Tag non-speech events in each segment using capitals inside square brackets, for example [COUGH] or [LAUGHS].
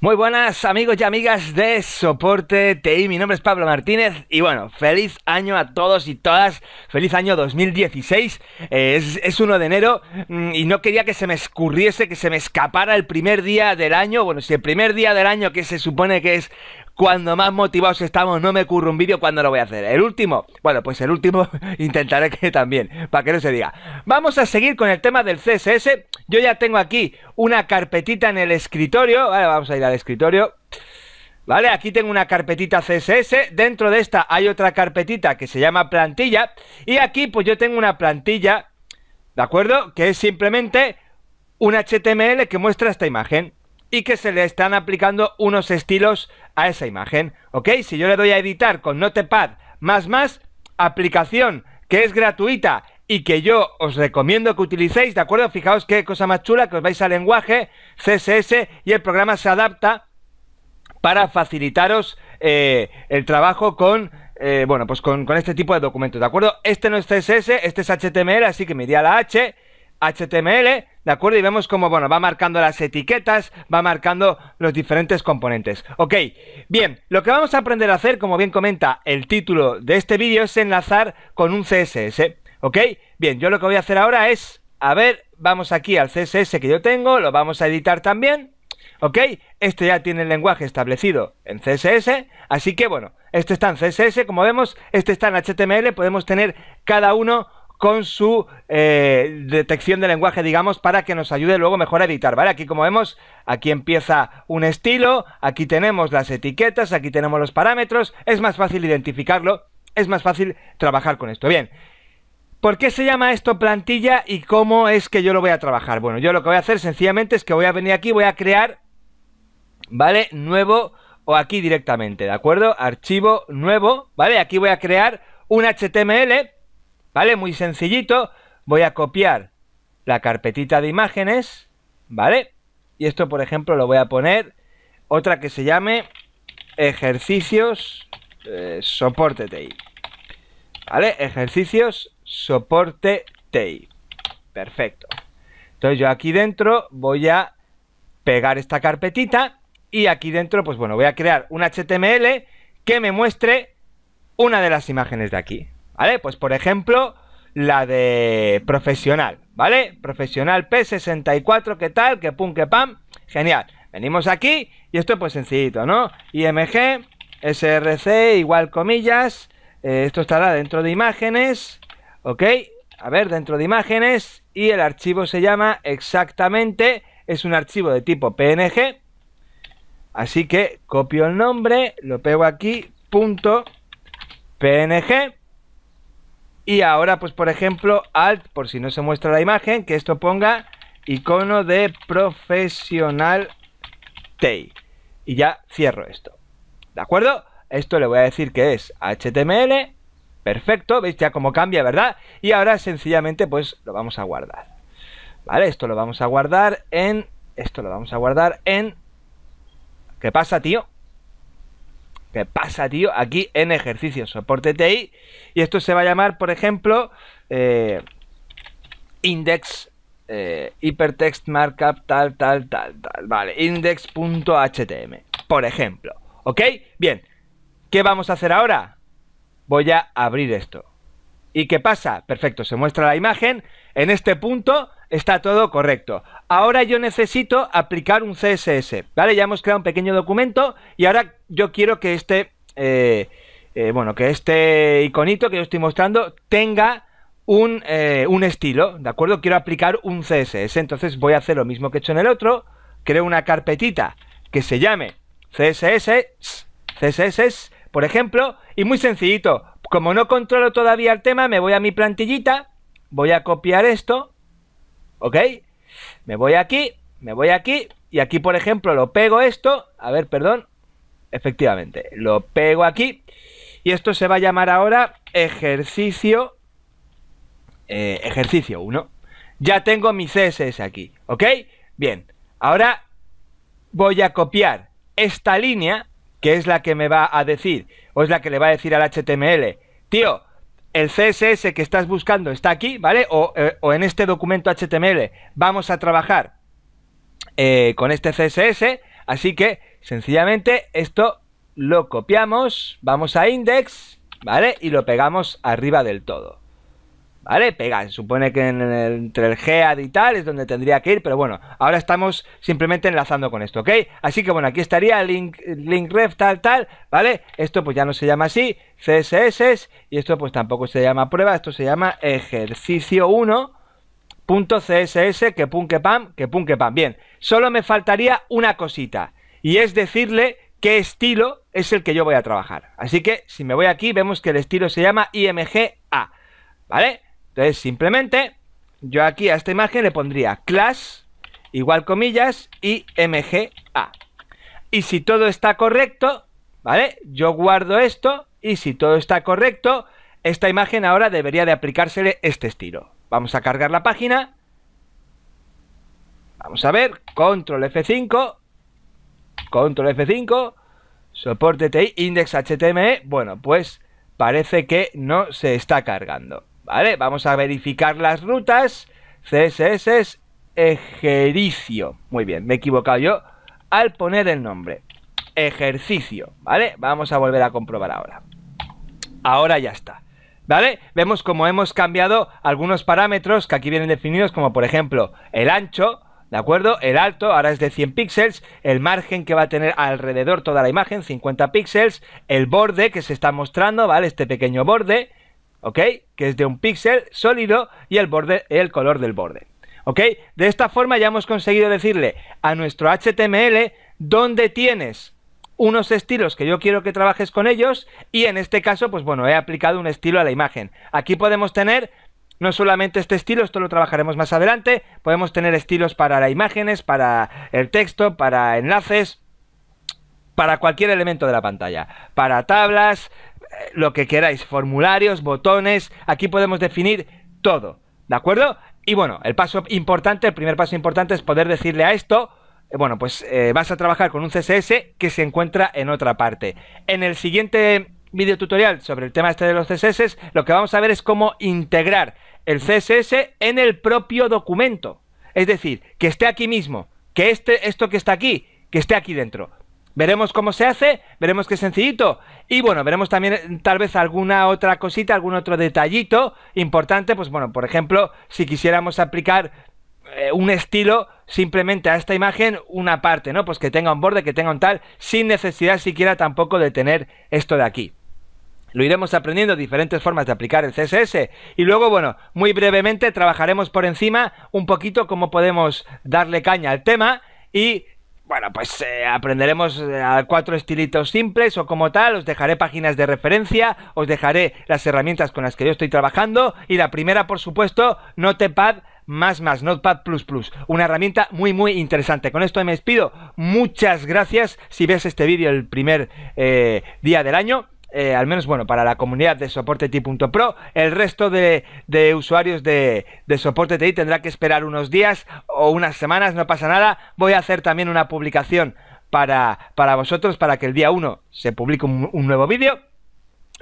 Muy buenas amigos y amigas de Soporte TI, mi nombre es Pablo Martínez y bueno, feliz año a todos y todas, feliz año 2016, eh, es, es, 1 de enero mm, y no quería que se me escurriese, que se me escapara el primer día del año, bueno, si el primer día del año que se supone que es cuando más motivados estamos, no me curro un vídeo cuando lo voy a hacer. El último, bueno, pues el último [LAUGHS] intentaré que también, para que no se diga. Vamos a seguir con el tema del CSS. Yo ya tengo aquí una carpetita en el escritorio. vamos a ir al escritorio. Vale, aquí tengo una carpetita CSS, dentro de esta hay otra carpetita que se llama plantilla y aquí pues yo tengo una plantilla, ¿de acuerdo? Que es simplemente un HTML que muestra esta imagen y que se le están aplicando unos estilos a esa imagen. ¿Ok? Si yo le doy a editar con Notepad más más, aplicación que es gratuita y que yo os recomiendo que utilicéis, ¿de acuerdo? Fijaos qué cosa más chula, que os vais al lenguaje CSS y el programa se adapta para facilitaros eh, el trabajo con eh, bueno, pues con, este tipo de documentos, ¿de acuerdo? Este no es CSS, este es HTML, así que me iría la H HTML, ¿de acuerdo? Y vemos cómo, bueno, va marcando las etiquetas, va marcando los diferentes componentes. Ok, bien, lo que vamos a aprender a hacer, como bien comenta el título de este vídeo, es enlazar con un CSS, ¿ok? Bien, yo lo que voy a hacer ahora es, a ver, vamos aquí al CSS que yo tengo, lo vamos a editar también, ¿ok? Este ya tiene el lenguaje establecido en CSS, así que bueno, este está en CSS, como vemos, este está en HTML, podemos tener cada uno con su eh, detección de lenguaje, digamos, para que nos ayude luego mejor a editar, ¿vale? Aquí como vemos, aquí empieza un estilo, aquí tenemos las etiquetas, aquí tenemos los parámetros, es más fácil identificarlo, es más fácil trabajar con esto. Bien, ¿por qué se llama esto plantilla y cómo es que yo lo voy a trabajar? Bueno, yo lo que voy a hacer sencillamente es que voy a venir aquí, voy a crear, ¿vale? Nuevo o aquí directamente, ¿de acuerdo? Archivo nuevo, ¿vale? Aquí voy a crear un HTML ¿Vale? Muy sencillito. Voy a copiar la carpetita de imágenes, ¿vale? Y esto, por ejemplo, lo voy a poner otra que se llame ejercicios eh, soporte TI. ¿Vale? Ejercicios soporte TI. Perfecto. Entonces yo aquí dentro voy a pegar esta carpetita y aquí dentro, pues bueno, voy a crear un HTML que me muestre una de las imágenes de aquí. ¿Vale? Pues por ejemplo, la de profesional, ¿vale? Profesional P64, ¿qué tal? Que pum, que pam. Genial. Venimos aquí y esto es pues sencillito, ¿no? IMG, SRC, igual comillas. Eh, esto estará dentro de imágenes, ¿ok? A ver, dentro de imágenes y el archivo se llama exactamente, es un archivo de tipo PNG. Así que copio el nombre, lo pego aquí, punto PNG y ahora, pues por ejemplo, Alt, por si no se muestra la imagen, que esto ponga icono de profesional TEI. Y ya cierro esto. ¿De acuerdo? Esto le voy a decir que es HTML. Perfecto, veis ya cómo cambia, ¿verdad? Y ahora sencillamente pues lo vamos a guardar. Vale, esto lo vamos a guardar en... Esto lo vamos a guardar en... ¿Qué pasa, tío? ¿Qué pasa, tío? Aquí en ejercicio, soporte TI. Y esto se va a llamar, por ejemplo, eh, index eh, hypertext markup tal, tal, tal, tal. Vale, index.htm, por ejemplo. ¿Ok? Bien. ¿Qué vamos a hacer ahora? Voy a abrir esto. ¿Y qué pasa? Perfecto, se muestra la imagen. En este punto está todo correcto. Ahora yo necesito aplicar un CSS, ¿vale? Ya hemos creado un pequeño documento y ahora yo quiero que este, eh, eh, bueno, que este iconito que yo estoy mostrando tenga un, eh, un estilo, ¿de acuerdo? Quiero aplicar un CSS, entonces voy a hacer lo mismo que he hecho en el otro, creo una carpetita que se llame CSS, CSS, por ejemplo, y muy sencillito, como no controlo todavía el tema, me voy a mi plantillita, voy a copiar esto, ¿ok? Me voy aquí, me voy aquí, y aquí, por ejemplo, lo pego esto, a ver, perdón, efectivamente, lo pego aquí, y esto se va a llamar ahora ejercicio, eh, ejercicio 1. Ya tengo mis CSS aquí, ¿ok? Bien, ahora voy a copiar esta línea, que es la que me va a decir, o es la que le va a decir al HTML, tío, el CSS que estás buscando está aquí, ¿vale? O, eh, en este documento HTML vamos a trabajar eh, con este CSS, así que sencillamente esto lo copiamos, vamos a index, ¿vale? Y lo pegamos arriba del todo. ¿vale? Pegan, supone que el, entre el GEAD y tal es donde tendría que ir, pero bueno, ahora estamos simplemente enlazando con esto, ¿ok? Así que bueno, aquí estaría link, link ref tal, tal, ¿vale? Esto pues ya no se llama así, CSS, y esto pues tampoco se llama prueba, esto se llama ejercicio 1. .css que pum que pam, que pum que pam. Bien, solo me faltaría una cosita y es decirle qué estilo es el que yo voy a trabajar. Así que si me voy aquí vemos que el estilo se llama IMGA, ¿vale? Entonces, simplemente, yo aquí a esta imagen le pondría class, igual comillas, y mga. Y si todo está correcto, ¿vale? Yo guardo esto, y si todo está correcto, esta imagen ahora debería de aplicársele este estilo. Vamos a cargar la página. Vamos a ver, control F5, control F5, soporte TI, index HTML. E. Bueno, pues parece que no se está cargando. ¿Vale? Vamos a verificar las rutas. CSS es ejercicio. Muy bien, me he equivocado yo al poner el nombre. Ejercicio, ¿vale? Vamos a volver a comprobar ahora. Ahora ya está. ¿Vale? Vemos como hemos cambiado algunos parámetros que aquí vienen definidos, como por ejemplo el ancho, ¿De acuerdo? El alto ahora es de 100 píxeles, el margen que va a tener alrededor toda la imagen, 50 píxeles, el borde que se está mostrando, ¿vale? Este pequeño borde, ¿ok? Que es de un píxel sólido y el borde, el color del borde. ¿Ok? De esta forma ya hemos conseguido decirle a nuestro HTML dónde tienes unos estilos que yo quiero que trabajes con ellos y en este caso, pues bueno, he aplicado un estilo a la imagen. Aquí podemos tener no solamente este estilo, esto lo trabajaremos más adelante, podemos tener estilos para las imágenes, para el texto, para enlaces, para cualquier elemento de la pantalla, para tablas, lo que queráis, formularios, botones, aquí podemos definir todo, ¿de acuerdo? Y bueno, el paso importante, el primer paso importante es poder decirle a esto, bueno, pues eh, vas a trabajar con un CSS que se encuentra en otra parte. En el siguiente video tutorial sobre el tema este de los CSS, lo que vamos a ver es cómo integrar el CSS en el propio documento. Es decir, que esté aquí mismo, que este, esto que está aquí, que esté aquí dentro. Veremos cómo se hace, veremos qué sencillito. Y bueno, veremos también eh, tal vez alguna otra cosita, algún otro detallito importante. Pues bueno, por ejemplo, si quisiéramos aplicar eh, un estilo simplemente a esta imagen, una parte, ¿no? Pues que tenga un borde, que tenga un tal, sin necesidad siquiera tampoco de tener esto de aquí. Lo iremos aprendiendo, diferentes formas de aplicar el CSS. Y luego, bueno, muy brevemente trabajaremos por encima un poquito cómo podemos darle caña al tema y bueno, pues eh, aprenderemos eh, a cuatro estilitos simples o como tal, os dejaré páginas de referencia, os dejaré las herramientas con las que yo estoy trabajando y la primera, por supuesto, Notepad más más Notepad Plus Plus, una herramienta muy muy interesante. Con esto me despido. Muchas gracias si ves este vídeo el primer eh, día del año. Eh, al menos bueno, para la comunidad de soporte Ti.pro. el resto de, de usuarios de, de, soporte TI tendrá que esperar unos días o unas semanas, no pasa nada. Voy a hacer también una publicación para, para vosotros para que el día 1 se publique un, nuevo vídeo.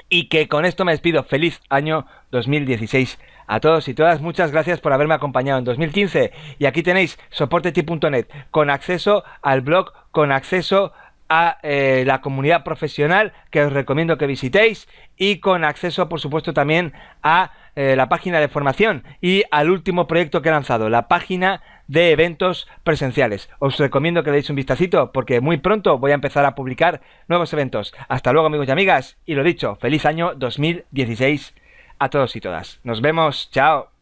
Y que con esto me despido. Feliz año 2016 a todos y todas. Muchas gracias por haberme acompañado en 2015. Y aquí tenéis soportet.net con acceso al blog, con acceso a a eh, la comunidad profesional que os recomiendo que visitéis y con acceso por supuesto también a eh, la página de formación y al último proyecto que he lanzado, la página de eventos presenciales. Os recomiendo que le deis un vistacito porque muy pronto voy a empezar a publicar nuevos eventos. Hasta luego amigos y amigas y lo dicho, feliz año 2016 a todos y todas. Nos vemos, chao.